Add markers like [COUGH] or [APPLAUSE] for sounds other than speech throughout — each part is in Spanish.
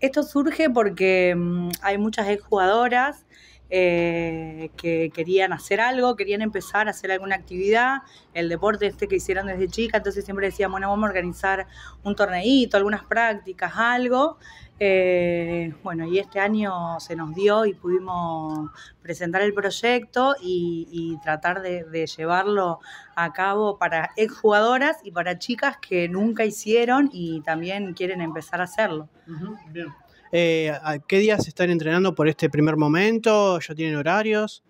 Esto surge porque mm, hay muchas exjugadoras eh, que querían hacer algo, querían empezar a hacer alguna actividad, el deporte este que hicieron desde chica, entonces siempre decíamos, bueno, vamos a organizar un torneito, algunas prácticas, algo, eh, bueno, y este año se nos dio y pudimos presentar el proyecto y, tratar de, llevarlo a cabo para exjugadoras y para chicas que nunca hicieron y también quieren empezar a hacerlo. Eh, ¿Qué días están entrenando por este primer momento? ¿Ya tienen horarios?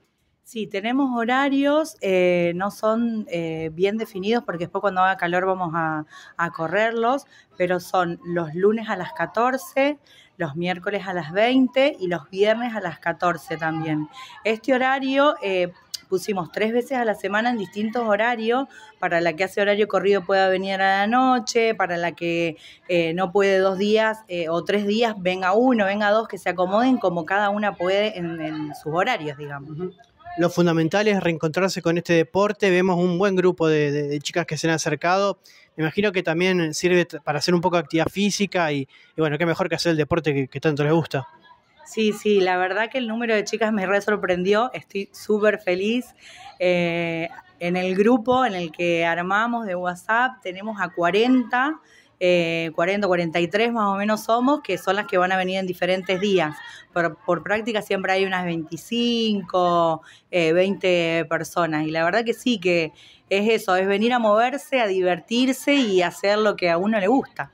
Sí, tenemos horarios, eh, no son eh, bien definidos porque después cuando haga calor vamos a, correrlos, pero son los lunes a las 14, los miércoles a las 20 y los viernes a las 14 también. Este horario eh, pusimos tres veces a la semana en distintos horarios, para la que hace horario corrido pueda venir a la noche, para la que no puede dos días o tres días, venga uno, venga dos, que se acomoden como cada una puede en, sus horarios, digamos lo fundamental es reencontrarse con este deporte. Vemos un buen grupo de, chicas que se han acercado. Me imagino que también sirve para hacer un poco de actividad física y, bueno, qué mejor que hacer el deporte que, tanto les gusta. Sí, sí, la verdad que el número de chicas me re sorprendió. Estoy súper feliz. Eh, en el grupo en el que armamos de WhatsApp tenemos a 40 eh, 40, 43 más o menos somos, que son las que van a venir en diferentes días. Por, por práctica siempre hay unas 25, 20 eh, personas. Y la verdad que sí, que es eso, es venir a moverse, a divertirse y hacer lo que a uno le gusta.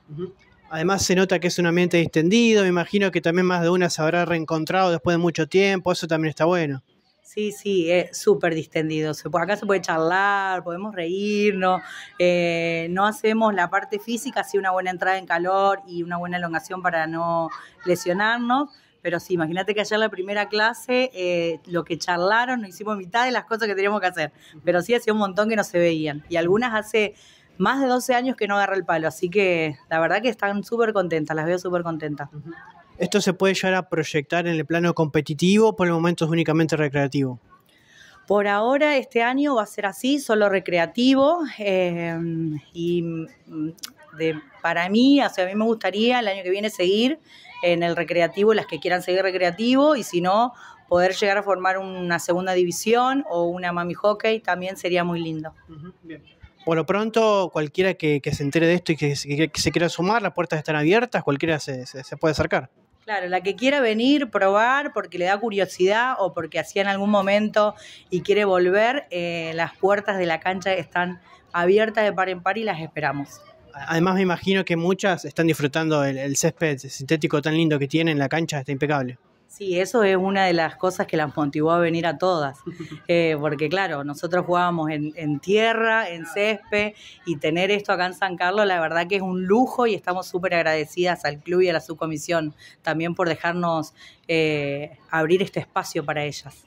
Además se nota que es un ambiente distendido, me imagino que también más de una se habrá reencontrado después de mucho tiempo, eso también está bueno. Sí, sí, es súper distendido. Acá se puede charlar, podemos reírnos. Eh, no hacemos la parte física, así una buena entrada en calor y una buena elongación para no lesionarnos. Pero sí, imagínate que ayer la primera clase, eh, lo que charlaron, no hicimos mitad de las cosas que teníamos que hacer. Pero sí hacía un montón que no se veían. Y algunas hace más de 12 años que no agarra el palo. Así que la verdad que están súper contentas, las veo súper contentas esto se puede llegar a proyectar en el plano competitivo, por el momento es únicamente recreativo. Por ahora, este año va a ser así, solo recreativo. Eh, y mm, para mí, o a mí me gustaría el año que viene seguir en el recreativo, las que quieran seguir recreativo, y si no, poder llegar a formar una segunda división o una mami hockey también sería muy lindo. Por lo pronto, cualquiera que, se entere de esto y que, se quiera sumar, las puertas están abiertas, cualquiera se puede acercar. Claro, la que quiera venir, probar, porque le da curiosidad o porque hacía en algún momento y quiere volver, eh, las puertas de la cancha están abiertas de par en par y las esperamos. Además me imagino que muchas están disfrutando el, césped sintético tan lindo que en la cancha está impecable. Sí, eso es una de las cosas que las motivó a venir a todas, [LAUGHS] eh, porque claro, nosotros jugábamos en, en, tierra, en césped, y tener esto acá en San Carlos, la verdad que es un lujo y estamos súper agradecidas al club y a la subcomisión también por dejarnos eh, abrir este espacio para ellas.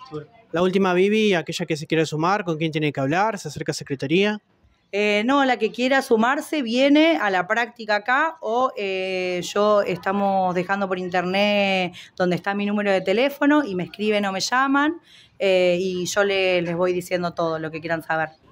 La última, Vivi, aquella que se quiere sumar, ¿con quién tiene que hablar? ¿Se acerca a Secretaría? Eh, no, la que quiera sumarse viene a la práctica acá o eh, yo estamos dejando por internet donde está mi número de teléfono y me escriben o me llaman eh, y yo les voy diciendo todo lo que quieran saber.